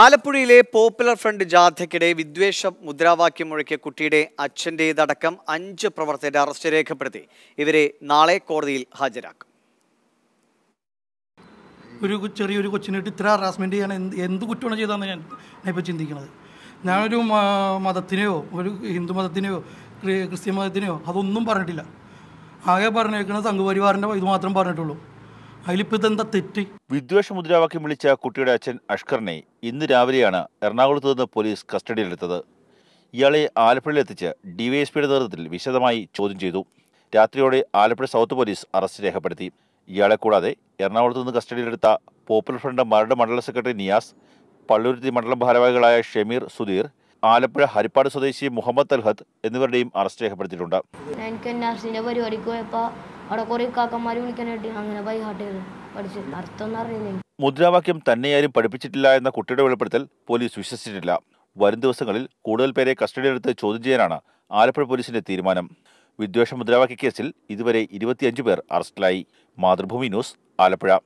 ആലപ്പുഴയിലെ popular front ജാഥയ്ക്കിടെ വിദ്വേഷ മുദ്രാവാക്യം മുഴക്കിയ കുട്ടിയുടെ അച്ഛൻ്റേതടക്കം അഞ്ച് പ്രവർത്തകരെ അറസ്റ്റ് രേഖപ്പെടുത്തി ഇവരെ നാളെ കോടതിയിൽ ഹാജരാക്കും ഒരു ചെറിയൊരു കൊച്ചിനായിട്ട് ഇത്ര ഹറാസ്മെൻറ്റ് ചെയ്യാൻ എന്ത് എന്ത് കുറ്റമാണ് ചെയ്തതെന്ന് ഞാൻ ഞാനിപ്പോൾ ചിന്തിക്കുന്നത് ഞാനൊരു മതത്തിനെയോ ഒരു ഹിന്ദു മതത്തിനെയോ ക്രിസ്ത്യൻ മതത്തിനെയോ അതൊന്നും പറഞ്ഞിട്ടില്ല ആകെ പറഞ്ഞേക്കുന്നത് സംഘപരിവാറിൻ്റെ ഇത് മാത്രം പറഞ്ഞിട്ടുള്ളൂ അതിലിപ്പോൾ തെറ്റ് വിദ്വേഷ മുദ്രാവാക്യം വിളിച്ച കുട്ടിയുടെ അച്ഛൻ അഷ്കറിനെ ഇന്ന് രാവിലെയാണ് എറണാകുളത്ത് നിന്ന് പോലീസ് കസ്റ്റഡിയിലെടുത്തത് ഇയാളെ ആലപ്പുഴയിലെത്തിച്ച് ഡിവൈഎസ്പിയുടെ നേതൃത്വത്തിൽ വിശദമായി ചോദ്യം ചെയ്തു രാത്രിയോടെ ആലപ്പുഴ സൗത്ത് പോലീസ് അറസ്റ്റ് രേഖപ്പെടുത്തി ഇയാളെ കൂടാതെ എറണാകുളത്ത് നിന്ന് കസ്റ്റഡിയിലെടുത്ത പോപ്പുലർ ഫ്രണ്ട് മരട് മണ്ഡല സെക്രട്ടറി നിയാസ് പള്ളുരുത്തി മണ്ഡലം ഭാരവാഹികളായ ഷമീർ സുധീർ ആലപ്പുഴ ഹരിപ്പാട് സ്വദേശി മുഹമ്മദ് അൽഹദ് എന്നിവരുടെയും അറസ്റ്റ് രേഖപ്പെടുത്തിയിട്ടുണ്ട് അവിടെ കുറേ കാക്കന്മാർ വിളിക്കാനായിട്ട് അങ്ങനെ ബൈ ഹാർട്ട് ചെയ്ത് പഠിച്ചു അർത്ഥമൊന്നും അറിയില്ല മുദ്രാവാക്യം തന്നെയാരും പഠിപ്പിച്ചിട്ടില്ല എന്ന കുട്ടിയുടെ വെളിപ്പെടുത്തൽ പോലീസ് വിശ്വസിച്ചിട്ടില്ല വരും ദിവസങ്ങളിൽ കൂടുതൽ പേരെ കസ്റ്റഡിയിലെടുത്ത് ചോദ്യം ചെയ്യാനാണ് ആലപ്പുഴ പോലീസിന്റെ തീരുമാനം വിദ്വേഷ മുദ്രാവാക്യ കേസിൽ ഇതുവരെ ഇരുപത്തിയഞ്ചു പേർ അറസ്റ്റിലായി മാതൃഭൂമി ന്യൂസ് ആലപ്പുഴ